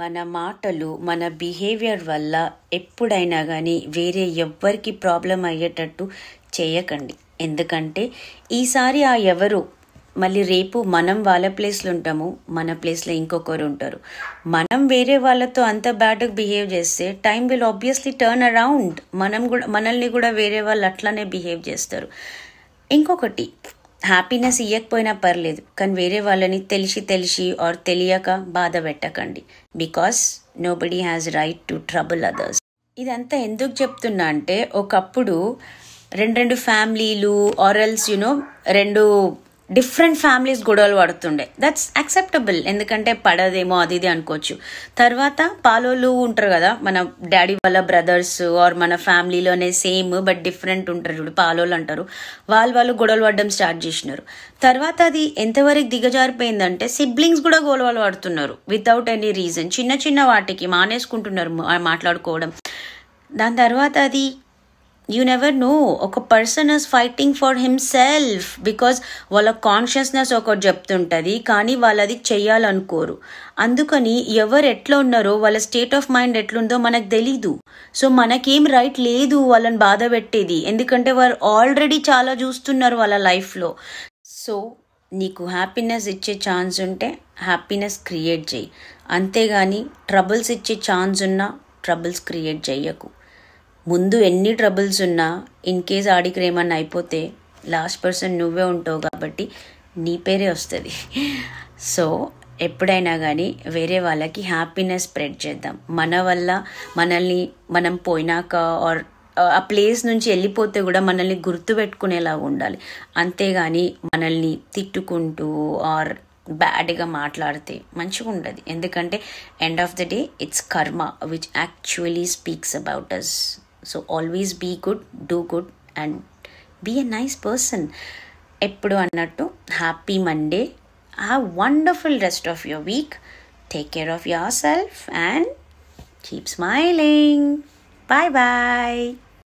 మన మాటలు మన బిహేవియర్ వల్ల ఎప్పుడైనా కానీ వేరే ఎవ్వరికి ప్రాబ్లం అయ్యేటట్టు చేయకండి ఎందుకంటే ఈసారి ఆ ఎవరు మళ్ళీ రేపు మనం వాళ్ళ ప్లేస్లో ఉంటాము మన ప్లేస్లో ఇంకొకరు ఉంటారు మనం వేరే వాళ్ళతో అంత బ్యాడ్గా బిహేవ్ చేస్తే time will obviously turn around మనం కూడా మనల్ని కూడా వేరే వాళ్ళు అట్లానే బిహేవ్ చేస్తారు ఇంకొకటి హ్యాపీనెస్ ఇవ్వకపోయినా పర్లేదు కానీ వేరే వాళ్ళని తెలిసి తెలిసి ఆర్ తెలియక బాధ పెట్టకండి because nobody has right to trouble others ఇదంతా ఎందుకు చెప్తున్నా అంటే ఒకప్పుడు రెండు రెండు ఫ్యామిలీలు ఆరల్స్ యునో రెండు డిఫరెంట్ ఫ్యామిలీస్ గొడవలు పడుతుండే దట్స్ అక్సెప్టబుల్ ఎందుకంటే పడదేమో అది ఇది అనుకోవచ్చు తర్వాత పాలోళ్ళు ఉంటారు కదా మన డాడీ వాళ్ళ బ్రదర్స్ ఆర్ మన ఫ్యామిలీలోనే సేమ్ బట్ డిఫరెంట్ ఉంటారు చూడు పాలోళ్ళు అంటారు వాళ్ళు వాళ్ళు గొడవలు పడడం స్టార్ట్ చేసినారు తర్వాత అది ఎంతవరకు దిగజారిపోయిందంటే సిబ్లింగ్స్ కూడా గొడవలు పడుతున్నారు వితౌట్ ఎనీ రీజన్ చిన్న చిన్న వాటికి మానేసుకుంటున్నారు మాట్లాడుకోవడం దాని తర్వాత అది యూ నెవర్ నో ఒక person is fighting for himself because వాళ్ళ కాన్షియస్నెస్ ఒకటి చెప్తుంటుంది కానీ వాళ్ళు అది చెయ్యాలనుకోరు అందుకని ఎవరు ఎట్లా ఉన్నారో వాళ్ళ స్టేట్ ఆఫ్ మైండ్ ఎట్లుందో మనకు తెలీదు సో మనకేం రైట్ లేదు వాళ్ళని బాధ పెట్టేది ఎందుకంటే వారు ఆల్రెడీ చాలా చూస్తున్నారు వాళ్ళ లైఫ్లో సో నీకు హ్యాపీనెస్ ఇచ్చే ఛాన్స్ ఉంటే హ్యాపీనెస్ క్రియేట్ చేయి అంతేగాని ట్రబుల్స్ ఇచ్చే ఛాన్స్ ఉన్నా ట్రబుల్స్ క్రియేట్ చేయకు ముందు ఎన్ని ట్రబుల్స్ ఉన్నా ఇన్ కేస్ ఆడికి ఏమన్నా అయిపోతే లాస్ట్ పర్సన్ నువ్వే ఉంటావు కాబట్టి నీ పేరే వస్తుంది సో ఎప్పుడైనా కానీ వేరే వాళ్ళకి హ్యాపీనెస్ స్ప్రెడ్ చేద్దాం మన వల్ల మనల్ని మనం పోయినాక ఆర్ uh, ఆ ప్లేస్ నుంచి వెళ్ళిపోతే కూడా మనల్ని గుర్తు పెట్టుకునేలాగా ఉండాలి అంతేగాని మనల్ని తిట్టుకుంటూ ఆర్ బ్యాడ్గా మాట్లాడితే మంచిగా ఉండదు ఎందుకంటే end of the day it's karma which actually speaks about us so always be good do good and be a nice person ఎప్పుడు అన్నట్టు happy Monday have wonderful rest of your week take care of yourself and keep smiling bye bye